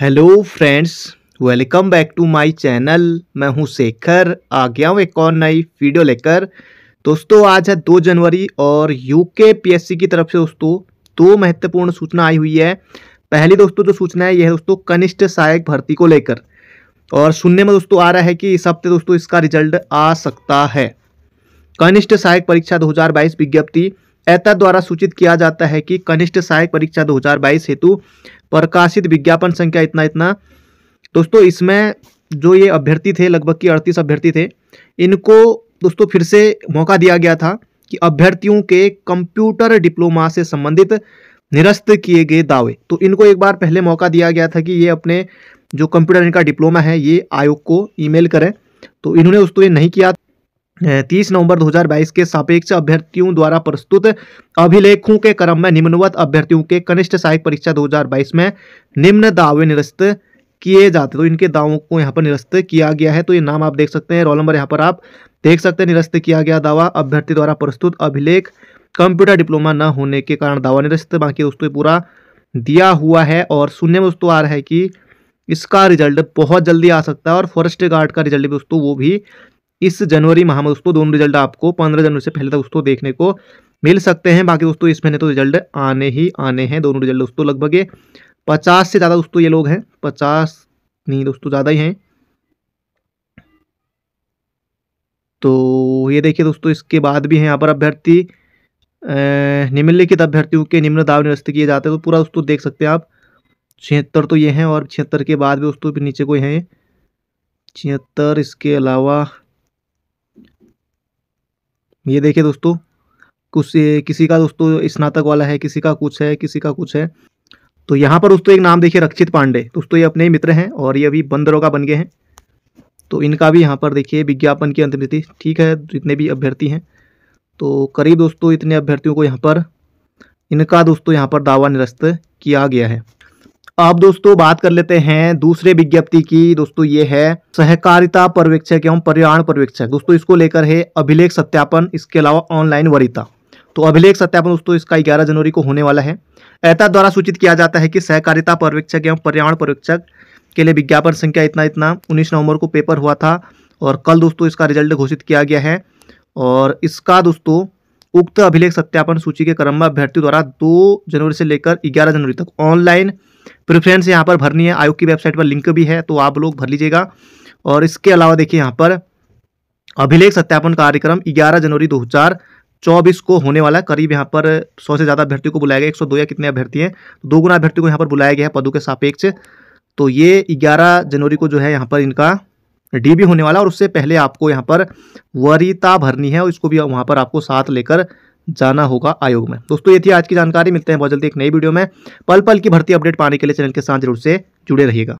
hello friends welcome back to my channel मैं हूं शेखर आ गया हूं एक और नई वीडियो लेकर दोस्तों आज है दो जनवरी और यूके पीएससी की तरफ से दोस्तों दो महत्वपूर्ण सूचना आई हुई है पहली दोस्तों जो सूचना है यह है दोस्तों कनिष्ठ सहायक भर्ती को लेकर और सुनने में दोस्तों आ रहा है कि इस हफ्ते दोस्तों इसका रिजल्ट आ सकता है कनिष्ठ सहायक परीक्षा दो विज्ञप्ति एता द्वारा सूचित किया जाता है कि कनिष्ठ सहायक परीक्षा 2022 हेतु प्रकाशित विज्ञापन संख्या इतना इतना दोस्तों इसमें जो ये अभ्यर्थी थे लगभग कि अड़तीस अभ्यर्थी थे इनको दोस्तों फिर से मौका दिया गया था कि अभ्यर्थियों के कंप्यूटर डिप्लोमा से संबंधित निरस्त किए गए दावे तो इनको एक बार पहले मौका दिया गया था कि ये अपने जो कंप्यूटर इनका डिप्लोमा है ये आयोग को ईमेल करें तो इन्होंने उसको ये नहीं किया तीस नवंबर 2022 के सापेक्ष अभ्यर्थियों द्वारा प्रस्तुत अभिलेखों के क्रम में निम्नवत अभ्यर्थियों के कनिष्ठ सहायक परीक्षा 2022 में निम्न दावे निरस्त किए जाते तो इनके दावों को यहाँ पर निरस्त किया गया है तो ये नाम आप देख सकते हैं रोल नंबर यहाँ पर आप देख सकते हैं निरस्त किया गया दावा अभ्यर्थी द्वारा प्रस्तुत अभिलेख कंप्यूटर डिप्लोमा न होने के कारण दावा निरस्त बाकी दोस्तों पूरा दिया हुआ है और सुनने में दोस्तों आ रहा है कि इसका रिजल्ट बहुत जल्दी आ सकता है और फॉरेस्ट गार्ड का रिजल्ट भी दोस्तों वो भी इस जनवरी माह में दोस्तों दोनों रिजल्ट आपको पंद्रह जनवरी से पहले तक दोस्तों देखने को मिल सकते हैं बाकी दोस्तों इस महीने तो रिजल्ट आने ही आने हैं दोनों रिजल्ट दोस्तों लगभग ये पचास से ज़्यादा दोस्तों ये लोग हैं पचास नहीं दोस्तों ज़्यादा ही हैं तो ये देखिए दोस्तों इसके बाद भी हैं यहाँ पर अभ्यर्थी निम्नलिखित अभ्यर्थियों के निम्न दाव निरस्त किए जाते हैं तो पूरा दोस्तों देख सकते हैं आप छिहत्तर तो ये हैं और छिहत्तर के बाद भी दोस्तों नीचे कोई हैं छिहत्तर इसके अलावा ये देखिए दोस्तों कुछ किसी का दोस्तों स्नातक वाला है किसी का कुछ है किसी का कुछ है तो यहाँ पर दोस्तों एक नाम देखिए रक्षित पांडे दोस्तों ये अपने ही मित्र हैं और ये अभी बंदरों का बन गए हैं तो इनका भी यहाँ पर देखिए विज्ञापन की अंतिम तिथि ठीक है जितने भी अभ्यर्थी हैं तो करीब दोस्तों इतने अभ्यर्थियों को यहाँ पर इनका दोस्तों यहाँ पर दावा निरस्त किया गया है अब दोस्तों बात कर लेते हैं दूसरे विज्ञप्ति की दोस्तों ये है सहकारिता पर्यवेक्षक एवं पर्यावरण पर्यवेक्षक दोस्तों इसको लेकर है अभिलेख सत्यापन इसके अलावा ऑनलाइन वरिता तो अभिलेख सत्यापन दोस्तों इसका ग्यारह जनवरी को होने वाला है ऐता द्वारा सूचित किया जाता है कि सहकारिता पर्यवेक्षक एवं पर्यावरण पर्यवेक्षक के लिए विज्ञापन संख्या इतना इतना उन्नीस नवंबर को पेपर हुआ था और कल दोस्तों इसका रिजल्ट घोषित किया गया है और इसका दोस्तों उक्त अभिलेख सत्यापन सूची के क्रम में अभ्यर्थियों द्वारा दो जनवरी से लेकर ग्यारह जनवरी तक ऑनलाइन प्रेफरेंस यहाँ पर भरनी है आयोग की वेबसाइट पर लिंक भी है तो आप लोग भर लीजिएगा और इसके अलावा देखिए यहाँ पर अभिलेख सत्यापन कार्यक्रम ग्यारह जनवरी दो चौबीस को होने वाला है करीब यहाँ पर सौ से ज़्यादा अभ्यर्थियों को बुलाया गया एक सौ दो या कितने अभ्यर्थी हैं तो दो गुना अभ्यर्थियों को यहाँ पर बुलाया गया है पदों के सापेक्ष तो ये ग्यारह जनवरी को जो है यहाँ पर इनका डी भी होने वाला और उससे पहले आपको यहाँ पर वरीता भरनी है और इसको भी वहाँ पर आपको साथ लेकर जाना होगा आयोग में दोस्तों ये थी आज की जानकारी मिलते हैं बहुत जल्दी एक नई वीडियो में पल पल की भर्ती अपडेट पाने के लिए चैनल के साथ जरूर से जुड़े रहिएगा